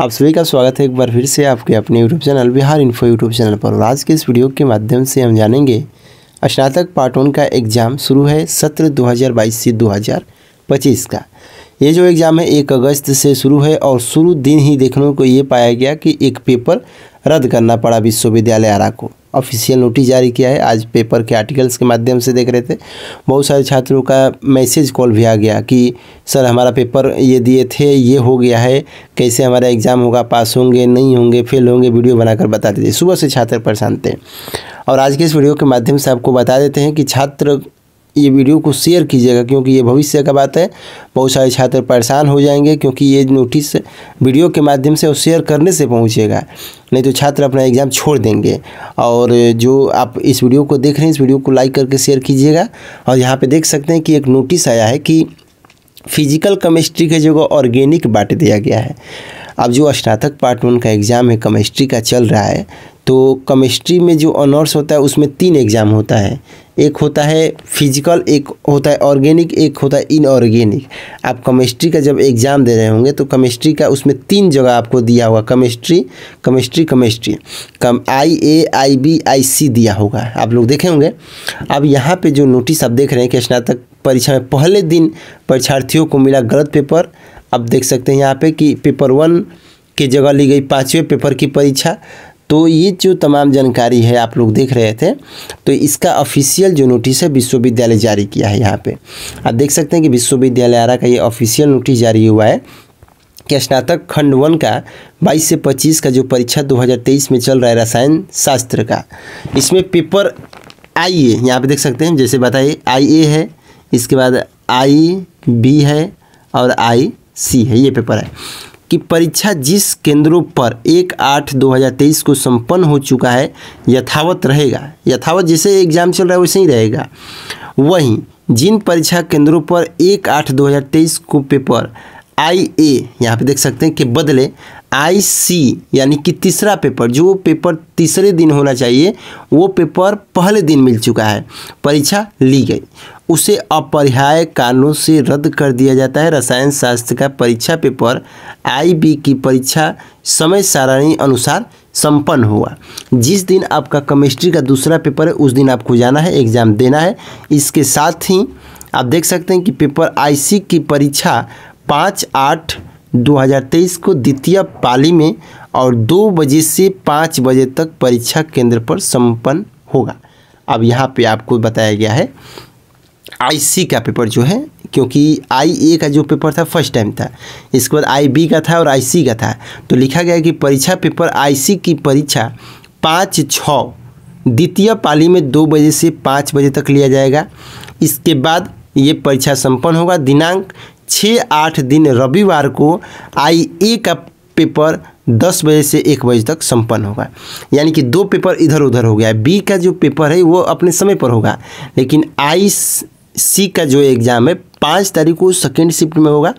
आप सभी का स्वागत है एक बार फिर से आपके अपने YouTube channel Bihar info YouTube channel पर और आज के इस वीडियो के माध्यम से हम जानेंगे स्नातक पार्ट वन का एग्ज़ाम शुरू है सत्र 2022 से 2025 का ये जो एग्ज़ाम है एक अगस्त से शुरू है और शुरू दिन ही देखने को ये पाया गया कि एक पेपर रद्द करना पड़ा विश्वविद्यालय आरा को ऑफिशियल नोटिस जारी किया है आज पेपर के आर्टिकल्स के माध्यम से देख रहे थे बहुत सारे छात्रों का मैसेज कॉल भी आ गया कि सर हमारा पेपर ये दिए थे ये हो गया है कैसे हमारा एग्ज़ाम होगा पास होंगे नहीं होंगे फेल होंगे वीडियो बनाकर बता देते सुबह से छात्र परेशान थे और आज के इस वीडियो के माध्यम से आपको बता देते हैं कि छात्र ये वीडियो को शेयर कीजिएगा क्योंकि ये भविष्य का बात है बहुत सारे छात्र परेशान हो जाएंगे क्योंकि ये नोटिस वीडियो के माध्यम से और शेयर करने से पहुंचेगा नहीं तो छात्र अपना एग्ज़ाम छोड़ देंगे और जो आप इस वीडियो को देख रहे हैं इस वीडियो को लाइक करके शेयर कीजिएगा और यहाँ पर देख सकते हैं कि एक नोटिस आया है कि फिजिकल केमिस्ट्री के जगह ऑर्गेनिक बांट दिया गया है अब जो स्नातक पार्ट वन का एग्ज़ाम है केमिस्ट्री का चल रहा है तो केमिस्ट्री में जो ऑनर्स होता है उसमें तीन एग्ज़ाम होता है एक होता है फिजिकल एक होता है ऑर्गेनिक एक होता है इनऑर्गेनिक आप केमिस्ट्री का जब एग्ज़ाम दे रहे होंगे तो केमिस्ट्री का उसमें तीन जगह आपको दिया होगा केमिस्ट्री केमिस्ट्री केमिस्ट्री कम I A I B I C दिया होगा आप लोग देखे होंगे अब यहाँ पे जो नोटिस आप देख रहे हैं कि स्नातक परीक्षा में पहले दिन परीक्षार्थियों को मिला गलत पेपर अब देख सकते हैं यहाँ पे कि पेपर वन की जगह ली गई पाँचवें पेपर की परीक्षा तो ये जो तमाम जानकारी है आप लोग देख रहे थे तो इसका ऑफिशियल जो नोटिस है विश्वविद्यालय जारी किया है यहाँ पे आप देख सकते हैं कि विश्वविद्यालय आरा का ये ऑफिशियल नोटिस जारी हुआ है कि स्नातक खंड वन का 22 से 25 का जो परीक्षा 2023 में चल रहा है रसायन शास्त्र का इसमें पेपर आई ए यहाँ पर देख सकते हैं जैसे बताइए आई ए है इसके बाद आई बी है और आई सी है ये पेपर है कि परीक्षा जिस केंद्रों पर एक आठ दो हज़ार तेईस को संपन्न हो चुका है यथावत रहेगा यथावत जैसे एग्जाम चल रहा है वैसे ही रहेगा वहीं जिन परीक्षा केंद्रों पर एक आठ दो हज़ार तेईस को पेपर आई ए यहाँ पर देख सकते हैं कि बदले आई सी यानी कि तीसरा पेपर जो पेपर तीसरे दिन होना चाहिए वो पेपर पहले दिन मिल चुका है परीक्षा ली गई उसे अपरिहाय कारणों से रद्द कर दिया जाता है रसायन शास्त्र का परीक्षा पेपर आईबी की परीक्षा समय सारणी अनुसार संपन्न हुआ जिस दिन आपका केमिस्ट्री का दूसरा पेपर है उस दिन आपको जाना है एग्ज़ाम देना है इसके साथ ही आप देख सकते हैं कि पेपर आई की परीक्षा पाँच आठ 2023 को द्वितीय पाली में और दो बजे से पाँच बजे तक परीक्षा केंद्र पर संपन्न होगा अब यहाँ पे आपको बताया गया है आईसी का पेपर जो है क्योंकि आई ए का जो पेपर था फर्स्ट टाइम था इसके बाद आई बी का था और आई सी का था तो लिखा गया कि परीक्षा पेपर आई सी की परीक्षा पाँच छ द्वितीय पाली में दो बजे से पाँच बजे तक लिया जाएगा इसके बाद ये परीक्षा संपन्न होगा दिनांक छः आठ दिन रविवार को आई ए का पेपर दस बजे से एक बजे तक संपन्न होगा यानी कि दो पेपर इधर उधर हो गया बी का जो पेपर है वो अपने समय पर होगा लेकिन आई सी का जो एग्ज़ाम है पाँच तारीख को सेकेंड शिफ्ट में होगा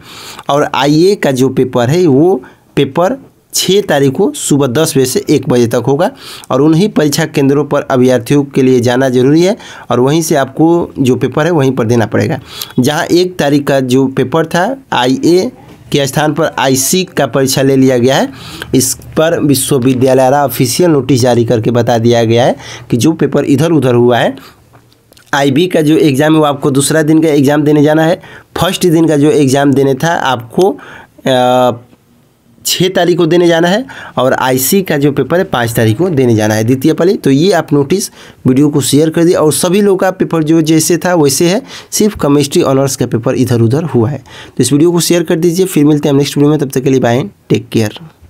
और आई ए का जो पेपर है वो पेपर छः तारीख को सुबह दस बजे से एक बजे तक होगा और उन्हीं परीक्षा केंद्रों पर अभ्यर्थियों के लिए जाना जरूरी है और वहीं से आपको जो पेपर है वहीं पर देना पड़ेगा जहाँ एक तारीख का जो पेपर था आई के स्थान पर आईसी का परीक्षा ले लिया गया है इस पर विश्वविद्यालय ऑफिशियल नोटिस जारी करके बता दिया गया है कि जो पेपर इधर उधर हुआ है आईबी का जो एग्ज़ाम है वो आपको दूसरा दिन का एग्ज़ाम देने जाना है फर्स्ट दिन का जो एग्ज़ाम देने था आपको आ, छः तारीख को देने जाना है और आईसी का जो पेपर है पाँच तारीख को देने जाना है द्वितीय पाली तो ये आप नोटिस वीडियो को शेयर कर दिए और सभी लोगों का पेपर जो जैसे था वैसे है सिर्फ केमिस्ट्री ऑनर्स का पेपर इधर उधर हुआ है तो इस वीडियो को शेयर कर दीजिए फिर मिलते हैं नेक्स्ट वीडियो में तब तक के लिए बाय टेक केयर